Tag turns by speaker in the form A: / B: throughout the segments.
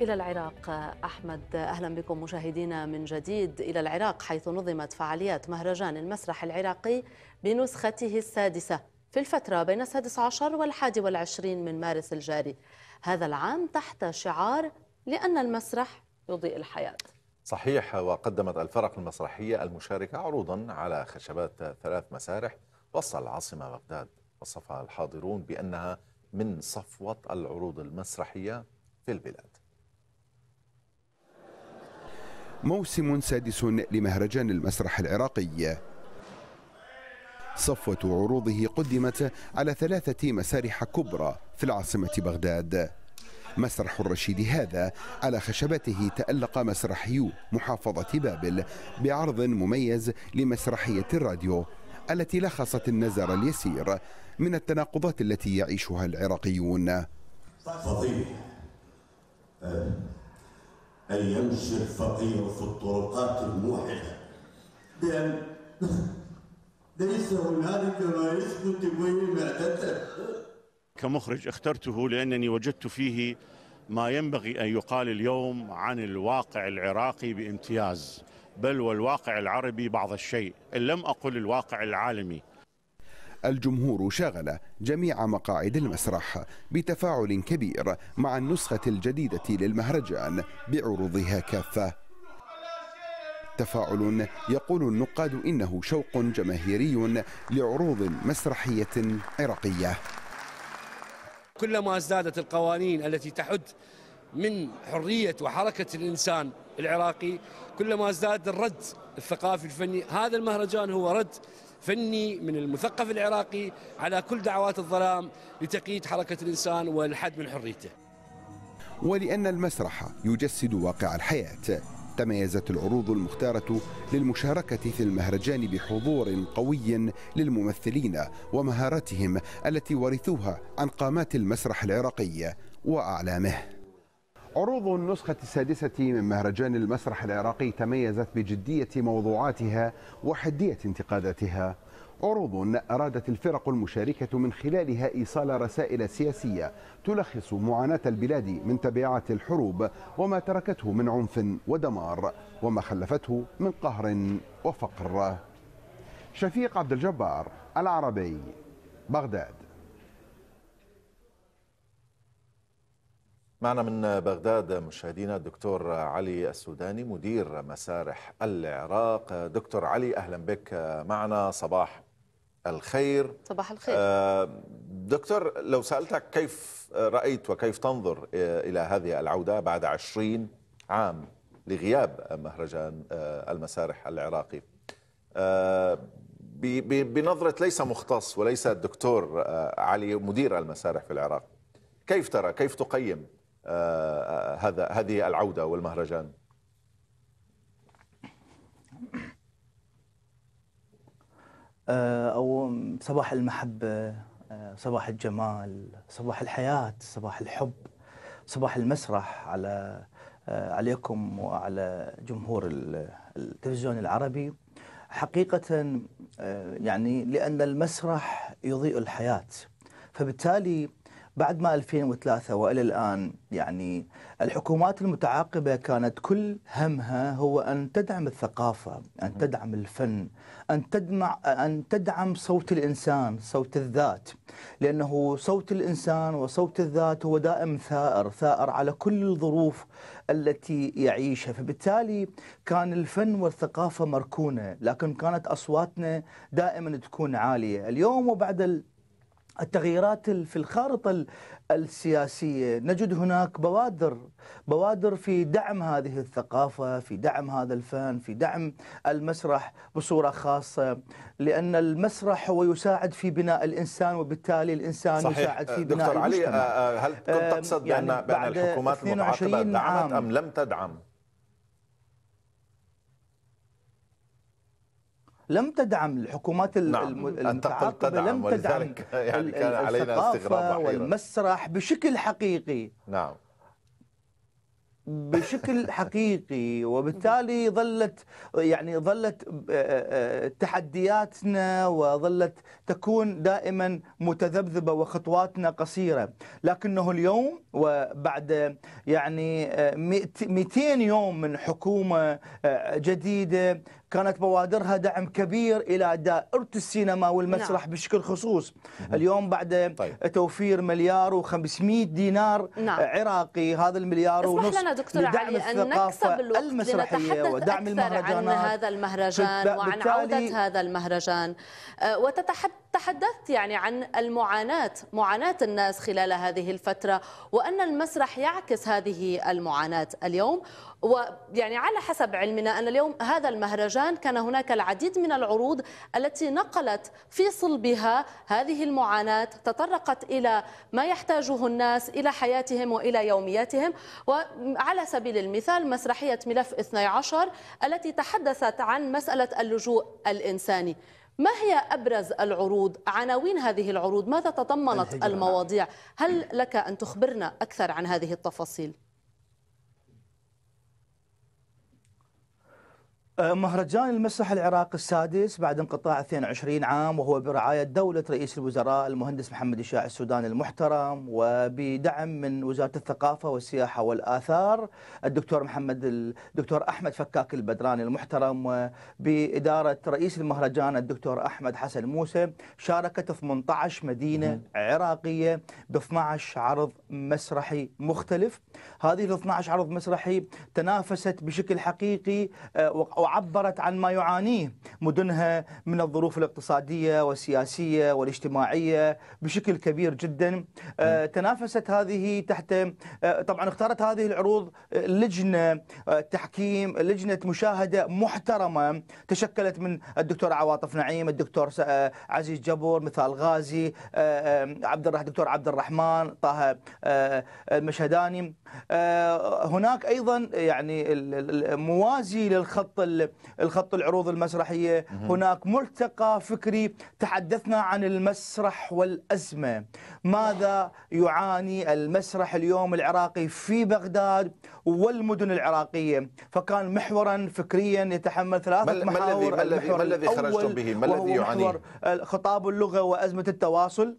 A: إلى العراق أحمد أهلا بكم مشاهدينا من جديد إلى العراق حيث نظمت فعاليات مهرجان المسرح العراقي بنسخته السادسة في الفترة بين السادس عشر والحادي والعشرين من مارس الجاري هذا العام تحت شعار لأن المسرح يضيء الحياة
B: صحيح وقدمت الفرق المسرحية المشاركة عروضا على خشبات ثلاث مسارح وسط العاصمة بغداد وصفها الحاضرون بأنها من صفوة العروض المسرحية في البلاد
C: موسم سادس لمهرجان المسرح العراقي صفوة عروضه قدمت على ثلاثة مسارح كبرى في العاصمة بغداد مسرح الرشيد هذا على خشبته تألق مسرحيو محافظة بابل بعرض مميز لمسرحية الراديو التي لخصت النزر اليسير من التناقضات التي يعيشها العراقيون
B: أن يمشي الفقير في
D: الطرقات
B: الموحدة
D: لأن ليس
C: هنالك ما يسكت به معدته
B: كمخرج اخترته لأنني وجدت فيه ما ينبغي أن يقال اليوم عن الواقع العراقي بامتياز بل والواقع العربي بعض الشيء إن لم أقل الواقع العالمي
C: الجمهور شغل جميع مقاعد المسرح بتفاعل كبير مع النسخة الجديدة للمهرجان بعروضها كافة تفاعل يقول النقاد انه شوق جماهيري لعروض مسرحيه عراقيه.
D: كلما ازدادت القوانين التي تحد من حريه وحركه الانسان العراقي، كلما ازداد الرد الثقافي الفني، هذا المهرجان هو رد فني من المثقف العراقي على كل دعوات الظلام لتقييد حركة الإنسان والحد من حريته
C: ولأن المسرح يجسد واقع الحياة تميزت العروض المختارة للمشاركة في المهرجان بحضور قوي للممثلين ومهاراتهم التي ورثوها عن قامات المسرح العراقي وأعلامه عروض النسخة السادسة من مهرجان المسرح العراقي تميزت بجدية موضوعاتها وحدية انتقاداتها عروض أرادت الفرق المشاركة من خلالها إيصال رسائل سياسية تلخص معاناة البلاد من تبعات الحروب وما تركته من عنف ودمار وما خلفته من قهر وفقر شفيق عبد الجبار العربي بغداد
B: معنا من بغداد مشاهدينا الدكتور علي السوداني مدير مسارح العراق دكتور علي أهلا بك معنا صباح الخير صباح الخير آه، دكتور لو سألتك كيف رأيت وكيف تنظر إلى هذه العودة بعد عشرين عام لغياب مهرجان آه، المسارح العراقي آه، بنظرة ليس مختص وليس الدكتور علي مدير المسارح في العراق كيف ترى كيف تقيم هذا هذه العودة والمهرجان
D: آه، أو صباح المحبة آه، صباح الجمال صباح الحياة صباح الحب صباح المسرح على آه، عليكم وعلى جمهور التلفزيون العربي حقيقة يعني لأن المسرح يضيء الحياة فبالتالي بعد ما 2003 والى الان يعني الحكومات المتعاقبه كانت كل همها هو ان تدعم الثقافه، ان تدعم الفن، ان تدمع ان تدعم صوت الانسان، صوت الذات، لانه صوت الانسان وصوت الذات هو دائم ثائر، ثائر على كل الظروف التي يعيشها، فبالتالي كان الفن والثقافه مركونه، لكن كانت اصواتنا دائما تكون عاليه، اليوم وبعد التغييرات في الخارطة السياسية نجد هناك بوادر بوادر في دعم هذه الثقافة في دعم هذا الفن في دعم المسرح بصورة خاصة لأن المسرح هو يساعد في بناء الإنسان وبالتالي الإنسان صحيح. يساعد في بناء دكتور المجتمع. علي آه، آه، هل كنت تقصد يعني بأن الحكومات المتعاقبة دعمت أم
B: لم تدعم؟
D: لم تدعم الحكومات نعم المتعاقبة لم تدعم يعني كان علينا الثقافة والمسرح بشكل حقيقي نعم بشكل حقيقي وبالتالي ظلت يعني ظلت آه، آه، آه، تحدياتنا وظلت تكون دائما متذبذبه وخطواتنا قصيره لكنه اليوم وبعد يعني 200 يوم من حكومه جديده كانت بوادرها دعم كبير الى دائره السينما والمسرح نعم. بشكل خصوص مم. اليوم بعد طيب. توفير مليار و500 دينار نعم. عراقي هذا المليار ونص لنا دكتور لدعم علي الثقافه أن نكسب الوقت المسرحيه ودعم المهرجانات عن هذا المهرجان وعن عوده
A: هذا المهرجان أه، وتحدثت يعني عن المعاناه معاناه الناس خلال هذه الفتره وان المسرح يعكس هذه المعاناه اليوم ويعني على حسب علمنا ان اليوم هذا المهرجان المهرجان كان هناك العديد من العروض التي نقلت في صلبها هذه المعاناة تطرقت إلى ما يحتاجه الناس إلى حياتهم وإلى يومياتهم وعلى سبيل المثال مسرحية ملف 12 التي تحدثت عن مسألة اللجوء الإنساني ما هي أبرز العروض عناوين هذه العروض ماذا تضمنت المواضيع هل لك أن تخبرنا أكثر عن هذه التفاصيل
D: آه، مهرجان المسرح العراقي السادس بعد انقطاع 22 عام وهو برعاية دولة رئيس الوزراء المهندس محمد إشاع السوداني المحترم وبدعم من وزارة الثقافة والسياحة والآثار الدكتور محمد الدكتور أحمد فكاك البدراني المحترم وبإدارة رئيس المهرجان الدكتور أحمد حسن موسى شاركت 18 مدينة عراقية ب 12 عرض مسرحي مختلف هذه ال 12 عرض مسرحي تنافست بشكل حقيقي آه، و وعبرت عن ما يعانيه مدنها من الظروف الاقتصادية والسياسية والاجتماعية بشكل كبير جدا آه، تنافست هذه تحت آه، طبعا اختارت هذه العروض آه، لجنة تحكيم لجنة مشاهدة محترمة تشكلت من الدكتور عواطف نعيم الدكتور عزيز جبر مثال غازي عبد الدكتور عبد الرحمن طه المشهداني هناك أيضا يعني موازي للخط الخط العروض المسرحية هناك ملتقى فكري تحدثنا عن المسرح والأزمة ماذا يعاني المسرح اليوم العراقي في بغداد والمدن العراقية فكان محورا فكريا يتحمل ثلاثة محاور ما الذي خرجتم به ما الذي يعانيه خطاب اللغة وأزمة التواصل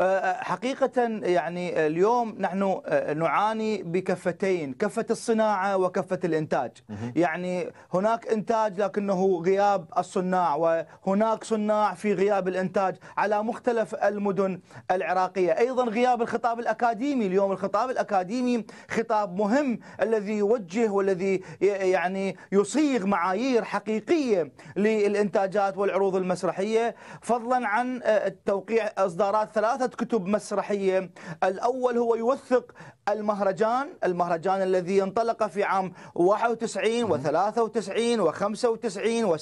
D: أه، أه، حقيقة يعني أه، اليوم نحن نعاني بكفتين كفة الصناعة وكفة الإنتاج يعني هناك إنتاج لكنه غياب الصناع وهناك صناع في غياب الإنتاج على مختلف المدن العراقية أيضا غياب الخطاب الأكاديمي اليوم الخطاب الأكاديمي خطاب مهم الذي يوجه والذي يعني يصيغ معايير حقيقية للإنتاجات والعروض المسرحية فضلا عن توقيع إصدارات ثلاثة ثلاث كتب مسرحية الأول هو يوثق المهرجان المهرجان الذي انطلق في عام 91 و93 و95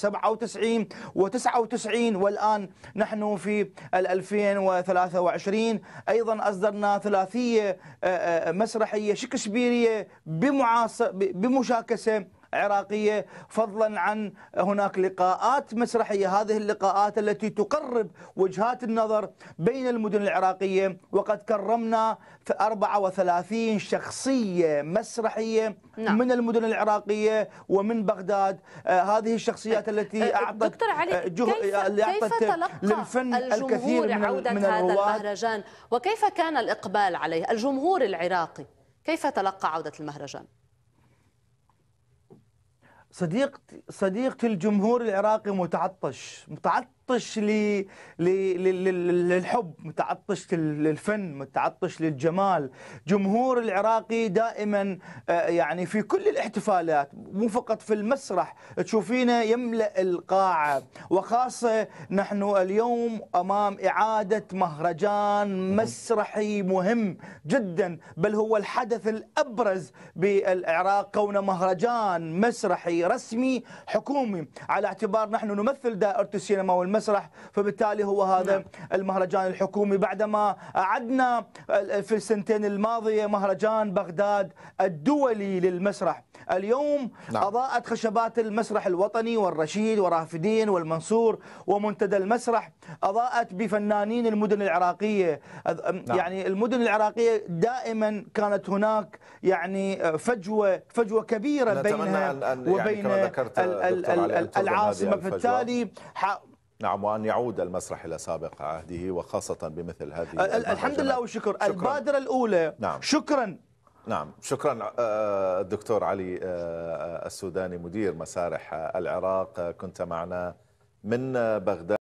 D: و97 و99 والآن نحن في 2023 أيضا أصدرنا ثلاثية آه، آه، مسرحية شكسبيرية بمعاصر بمشاكسة عراقية فضلا عن هناك لقاءات مسرحية هذه اللقاءات التي تقرب وجهات النظر بين المدن العراقية وقد كرمنا في 34 شخصية مسرحية نعم. من المدن العراقية ومن بغداد آه هذه الشخصيات أه، أه، التي أه، أعطت دكتور علي جه... كيف, كيف تلقى للفن الكثير من, عودة من هذا
A: المهرجان وكيف كان الإقبال عليه الجمهور العراقي كيف تلقى عودة المهرجان؟
D: صديق صديق الجمهور العراقي متعطش متعطش متعطش للحب متعطش للفن متعطش للجمال جمهور العراقي دائما آه، يعني في كل الاحتفالات مو فقط في المسرح تشوفينا يملأ القاعة وخاصة نحن اليوم أمام إعادة مهرجان مسرحي مهم جدا بل هو الحدث الأبرز بالعراق كون مهرجان مسرحي رسمي حكومي على اعتبار نحن نمثل دائرة السينما والمسرح المسرح فبالتالي هو هذا نعم. المهرجان الحكومي بعدما أعدنا في السنتين الماضية مهرجان بغداد الدولي للمسرح اليوم نعم. أضاءت خشبات المسرح الوطني والرشيد ورافدين والمنصور ومنتدى المسرح أضاءت بفنانين المدن العراقية نعم. يعني المدن العراقية دائما كانت هناك يعني فجوة فجوة كبيرة بينها أن يعني وبين يعني العاصمة فبالتالي
B: نعم وأن يعود المسرح إلى سابق عهده وخاصة بمثل هذه الحمد لله والشكر البادرة الأولى نعم. شكرا نعم شكرا آه، الدكتور علي آه، آه، السوداني مدير مسارح العراق كنت معنا من بغداد